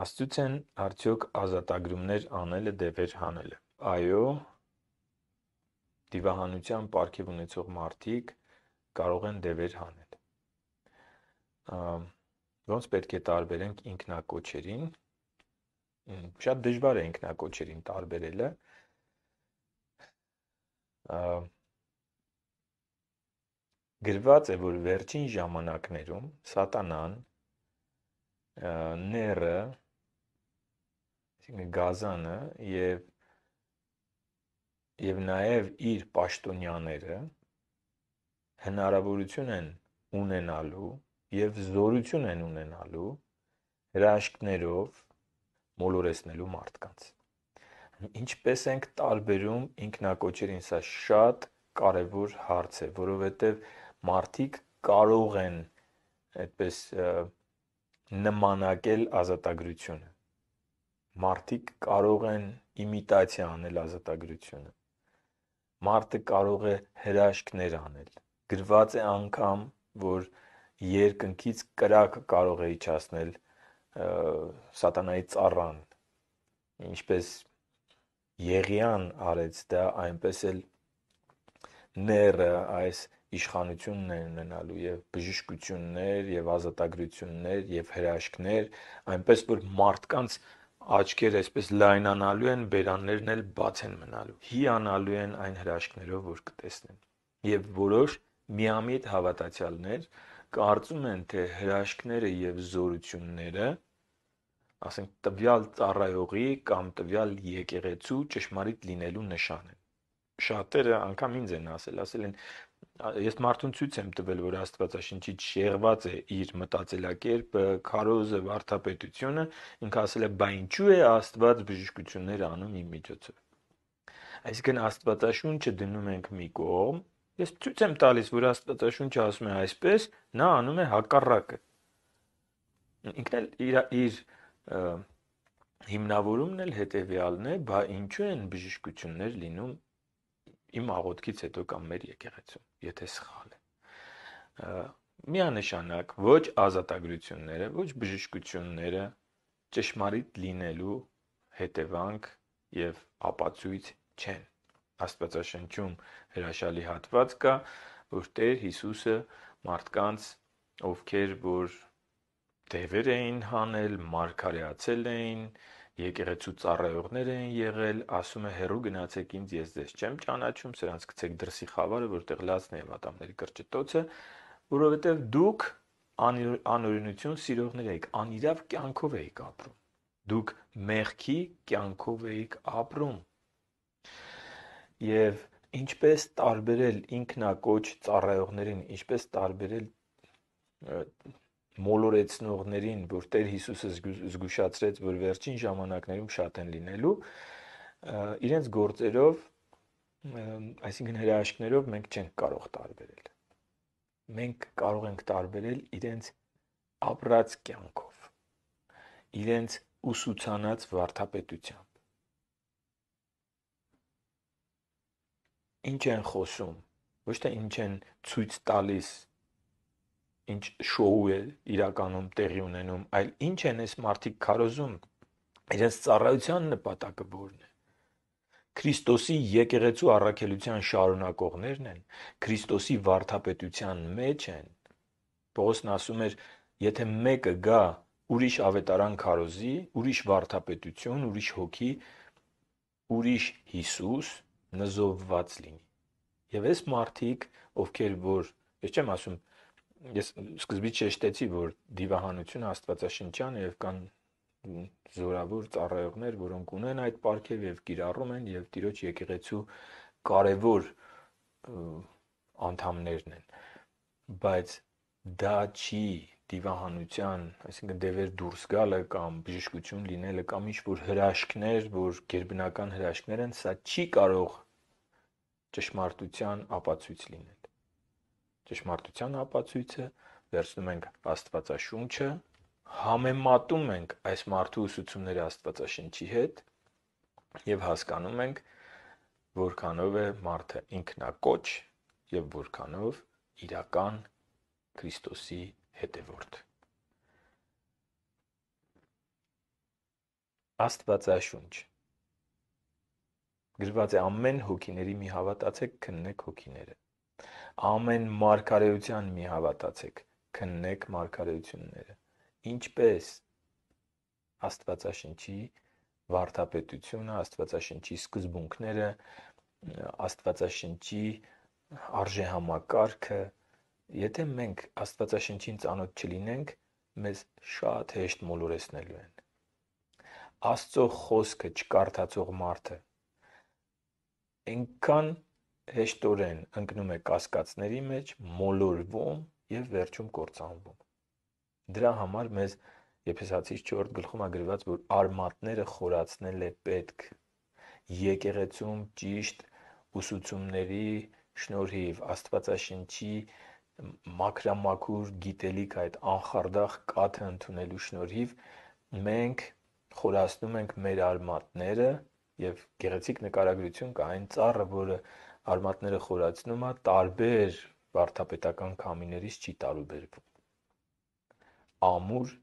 Աստծու՞ց են արդյոք ազատագրումներ անելը դևեր հանելը։ Այո, դիվահանության պարգև ունեցող մարդիկ կարող են դևեր հանել։ Ոնց պետք է տարբերենք ինքնակոչերին։ Շատ դժվար է ինքնակոչերին տարբերելը։ Գրված է, որ վերջին ժամանակներում սատանան ները Գազանը եւ եւ նաեւ իր պաշտոնյաները հնարավորություն են ունենալու եւ զորություն են ունենալու հրաշքներով մոլորեցնելու մարդկանց։ Ինչպես ենք տարբերում ինքնակոչերին, սա շատ կարևոր հարց է, որովհետև մարդիկ կարող են այդպես նմանակել ազատագրությունը Մարդիկ կարող են իմիտացիա անել ազատագրությունը։ Մարդը կարող է հրաշքներ անել։ Գրված է անգամ, որ երկնքից կրակը կարող է իջացնել սատանայի ծառան։ Ինչպես Եղիան արեց դա, այնպես էլ ները այս իշխանությունն է ունենալու եւ բժշկություններ եւ ազատագրություններ եւ հրաշքներ այնպես որ մարդկանց աչքերը այսպես լայնանալու են, բերաններն էլ բաց են մնալու։ Հիանալու են այն հրաշքներով, որ կտեսնեն։ Եվ որոշ միամիտ հավատացյալներ կարծում են, թե հրաշքները եւ զորությունները, ասենք, տվյալ ծառայողի կամ տվյալ եկեղեցու ճշմարիտ լինելու նշան են շատերը անգամ ինձ են ասել, ասել են ես մարդուն ցույց եմ տվել, որ Աստվածաշնչից շեղված է իր մտածելակերպը, քարոզը, վարդապետությունը, ինքը ասել է, բա ինչու է Աստված բժշկություններ անում իմ միջոցով։ Այսինքն Աստվածաշունչը դնում ենք մի կողմ, ես ցույց եմ տալիս, որ Աստվածաշունչը ասում է այսպես, նա անում է հակառակը։ Ինքն էլ իր իր հիմնավորումն էլ հետեւյալն է, բա ինչու են բժշկություններ լինում իմ աղոթքից հետո կամ մեր եկեղեցում, եթե սխալ է։ Միանշանակ ոչ ազատագրությունները, ոչ բժշկությունները ճշմարիտ լինելու հետևանք եւ ապացույց չեն։ Աստվածաշնչում հրաշալի հատված կա, որ Տեր Հիսուսը մարդկանց, ովքեր որ դևեր էին հանել, մարգարեացել էին, եկեղեցու ծառայողներ էին եղել, ասում է հերու գնացեք ինձ, ես ձեզ չեմ ճանաչում, սրանց գցեք դրսի խավարը, որտեղ լացն է վատամների կրճտոցը, որովհետև դուք անօրինություն սիրողներ եք, անիրավ կյանքով եք ապրում։ Դուք մեղքի կյանքով եք ապրում։ Եվ ինչպես տարբերել ինքնակոչ ծառայողներին, ինչպես տարբերել մոլորեցնողներին, որ Տեր Հիսուսը զգուշացրեց, որ վերջին ժամանակներում շատ են լինելու, իրենց գործերով, այսինքն հրաշքներով մենք չենք կարող տարբերել։ Մենք կարող ենք տարբերել իրենց ապրած կյանքով, իրենց ուսուցանած վարթապետությամբ։ Ինչ են խոսում, ոչ թե ինչ են ցույց տալիս ինչ շոու է իրականում տեղի ունենում, այլ ինչ են այս մարդիկ քարոզում։ Իրենց ծառայության նպատակը ո՞րն է։ Քրիստոսի եկեղեցու առաքելության շարունակողներն են, Քրիստոսի վարդապետության մեջ են։ Պողոսն ասում էր, եթե մեկը գա ուրիշ ավետարան քարոզի, ուրիշ վարդապետություն, ուրիշ հոգի, ուրիշ Հիսուս նզովված լինի։ Եվ այս մարդիկ, ովքեր որ, ես չեմ ասում, ես սկզբից շեշտեցի, որ դիվահանությունը աստվածաշնչյան եւ կան զորավոր ծառայողներ, որոնք ունեն այդ պարգև եւ կիրառում են եւ Տիրոջ եկեղեցու կարևոր անդամներն են։ Բայց դա չի դիվահանության, այսինքն դևեր դուրս գալը կամ բժշկություն լինելը կամ ինչ որ հրաշքներ, որ գերբնական հրաշքներ են, սա չի կարող ճշմարտության ապացույց լինել ճշմարտության ապացույցը, վերցնում ենք Աստվածաշունչը, համեմատում ենք այս մարդու ուսուցումները Աստվածաշնչի հետ եւ հասկանում ենք, որքանով է մարդը ինքնակոչ եւ որքանով իրական Քրիստոսի հետևորդ։ Աստվածաշունչ գրված է ամեն հոգիների մի հավատացեք քննեք հոգիները Ամեն մարգարեության մի հավատացեք, քննեք մարգարեությունները։ Ինչպես Աստվածաշնչի վարդապետությունը, Աստվածաշնչի սկզբունքները, Աստվածաշնչի արժեհամակարգը, եթե մենք Աստվածաշնչին ծանոթ չլինենք, մեզ շատ հեշտ մոլորեսնելու են։ Աստծո խոսքը չկարդացող մարդը այնքան հեշտորեն ընկնում է կասկածների մեջ, մոլորվում եւ վերջում կործանվում։ Դրա համար մեզ Եփեսացիս 4 գլխում է գրված, որ արմատները խորացնել է պետք եկեղեցում ճիշտ ուսուցումների շնորհիվ Աստվածաշնչի մակրամակուր գիտելիք այդ անխարդախ կաթը ընդունելու շնորհիվ մենք խորացնում ենք մեր արմատները եւ գեղեցիկ նկարագրություն կա այն ծառը, որը արմատները խորացնում է տարբեր վարդապետական քամիներից չի տարուբերվում ամուր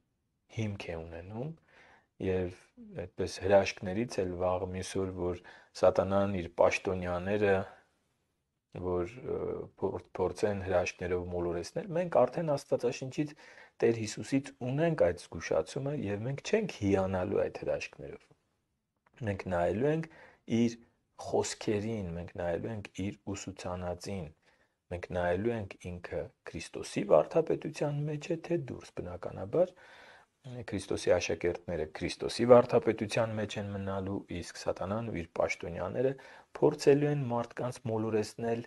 հիմք է ունենում եւ այդպես հրաշքներից էլ վաղ միսոր որ սատանան իր պաշտոնյաները որ փորձեն հրաշքներով մոլորեցնել մենք արդեն աստվածաշնչից Տեր Հիսուսից ունենք այդ զգուշացումը եւ մենք չենք հիանալու այդ հրաշքներով մենք նայելու ենք իր խոսքերին, մենք նայելու ենք իր ուսուցանածին, մենք նայելու ենք ինքը Քրիստոսի վարդապետության մեջ է թե դուրս, բնականաբար Քրիստոսի աշակերտները Քրիստոսի վարդապետության մեջ են մնալու, իսկ Սատանան ու իր պաշտոնյաները փորձելու են մարդկանց մոլորեսնել,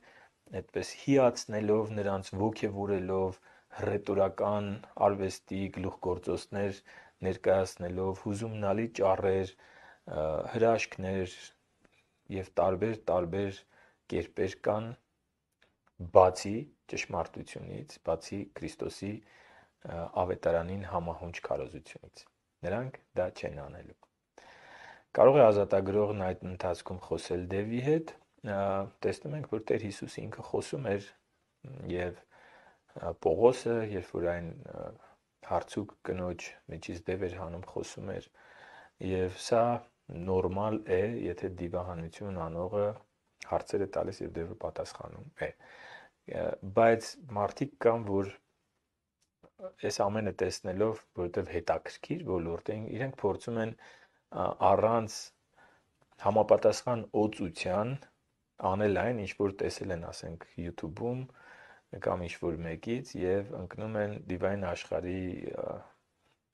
այդպես հիացնելով, նրանց ողքեվորելով, հռետորական արվեստի գլուխգործոցներ ներկայացնելով, հուզումնալի ճառեր, հրաշքներ, եւ տարբեր-տարբեր կերպեր կան բացի ճշմարտությունից, բացի Քրիստոսի ավետարանին համահունչ քարոզությունից։ Նրանք դա չեն անելու։ Կարող է ազատագրողն այդ ընթացքում խոսել Դևի հետ։ Տեսնում ենք, որ Տեր Հիսուս ինքը խոսում էր եւ Պողոսը, երբ որ այն հարցուկ կնոջ մեջից Դև էր հանում, խոսում էր։ Եվ սա նորմալ է, եթե դիվանություն անողը հարցեր է տալիս եւ դեպի պատասխանում է։ Բայց մարդիկ կան, որ այս ամենը տեսնելով, որովհետեւ հետաքրքիր ոլորտ են, իրենք փորձում են առանց համապատասխան օծության անել այն, ինչ որ տեսել են, ասենք, YouTube-ում կամ ինչ որ մեկից եւ ընկնում են դիվայն աշխարհի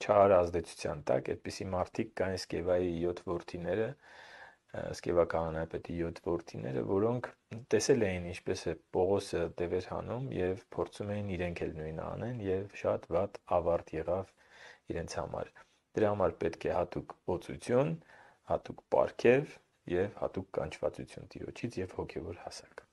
չար ազդեցության տակ, այդպիսի մարդիկ կան Սկևայի 7 ворթիները, Սկևա քահանայապետի 7 ворթիները, որոնք տեսել էին ինչպես է Պողոսը դևեր հանում եւ փորձում էին իրենք էլ նույնը անեն եւ շատ ված ավարտ եղավ իրենց համար։ Դրա համար պետք է հատուկ ողջություն, հատուկ պարգև եւ հատուկ կանչվածություն Տիրոջից եւ հոգեոր հասակ։